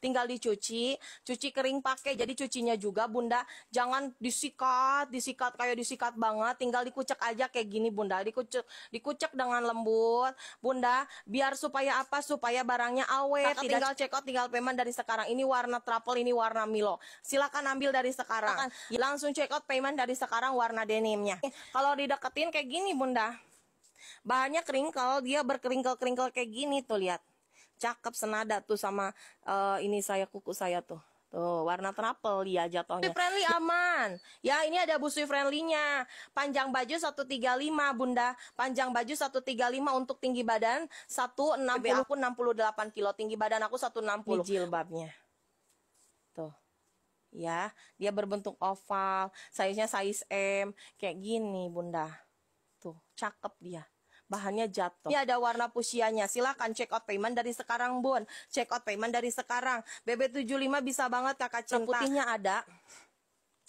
tinggal dicuci, cuci kering pakai. Jadi cucinya juga Bunda jangan disikat, disikat kayak disikat banget, tinggal dikucek aja kayak gini Bunda, dikucek dikucek dengan lembut. Bunda, biar supaya apa? Supaya barangnya awet. Kakak tidak... tinggal check out, tinggal payment dari sekarang. Ini warna truffle, ini warna Milo. Silakan ambil dari sekarang. Kakak. Ya. Langsung check out payment dari sekarang warna denimnya. Kalau dideketin kayak gini Bunda. Bahannya kering kalau dia berkeringkel-keringkel kayak gini tuh lihat cakep senada tuh sama uh, ini saya kuku saya tuh. Tuh, warna terapel ya jatuhnya. Friendly aman. Ya, ini ada busui friendly-nya. Panjang baju 135, Bunda. Panjang baju 135 untuk tinggi badan 160 pun 68 kilo. Tinggi badan aku 160. Ini jilbabnya. Tuh. Ya, dia berbentuk oval, size-nya size M, kayak gini, Bunda. Tuh, cakep dia bahannya jatuh. Ini ada warna pusianya. Silahkan check out payment dari sekarang, Bun. Check out payment dari sekarang. BB75 bisa banget kakak cinta. Putihnya ada.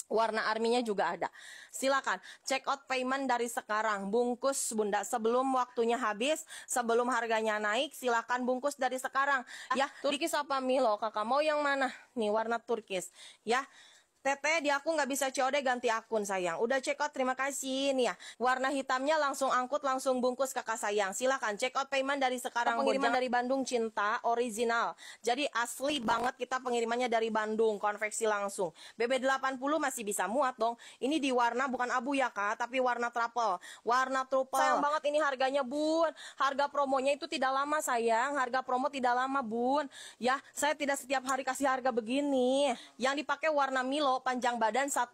Warna arminya juga ada. Silakan check out payment dari sekarang. Bungkus Bunda sebelum waktunya habis, sebelum harganya naik, silakan bungkus dari sekarang. Ah, ya, Turkis apa Milo? Kakak mau yang mana? Nih warna Turkis. Ya. Tete, di aku nggak bisa COD ganti akun sayang. Udah check out, terima kasih. Nih ya, warna hitamnya langsung angkut, langsung bungkus kakak sayang. Silahkan check out payment dari sekarang. Pengiriman dari Bandung Cinta, original. Jadi asli banget kita pengirimannya dari Bandung, konveksi langsung. BB80 masih bisa muat dong. Ini di warna bukan abu ya kak, tapi warna truffle. Warna truffle. Sayang banget ini harganya bun. Harga promonya itu tidak lama sayang. Harga promo tidak lama bun. Ya, saya tidak setiap hari kasih harga begini. Yang dipakai warna Milo kalau panjang badan 135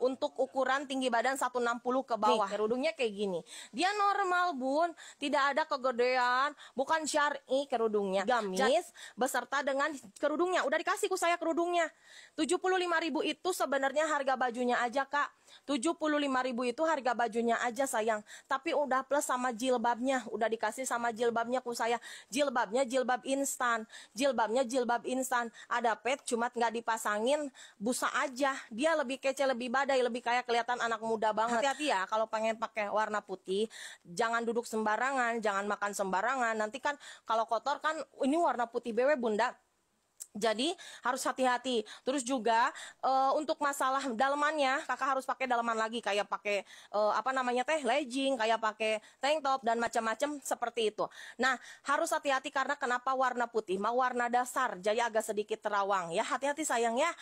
untuk ukuran tinggi badan 160 ke bawah. Nih, kerudungnya kayak gini. Dia normal, Bun. Tidak ada kegedean, bukan syar'i kerudungnya. Gamis beserta dengan kerudungnya. Udah dikasih ku saya kerudungnya. 75.000 itu sebenarnya harga bajunya aja, Kak. 75.000 itu harga bajunya aja sayang, tapi udah plus sama jilbabnya, udah dikasih sama jilbabnya ku saya. Jilbabnya jilbab instan, jilbabnya jilbab instan. Ada pet cuma nggak dipasangin busa aja dia lebih kece lebih badai lebih kayak kelihatan anak muda banget hati-hati ya kalau pengen pakai warna putih jangan duduk sembarangan jangan makan sembarangan nanti kan kalau kotor kan ini warna putih BW bunda jadi harus hati-hati. Terus juga e, untuk masalah dalemannya, kakak harus pakai daleman lagi kayak pakai e, apa namanya teh legging, kayak pakai tank top dan macam-macam seperti itu. Nah harus hati-hati karena kenapa warna putih? Mau warna dasar, jadi agak sedikit terawang ya. Hati-hati sayang ya.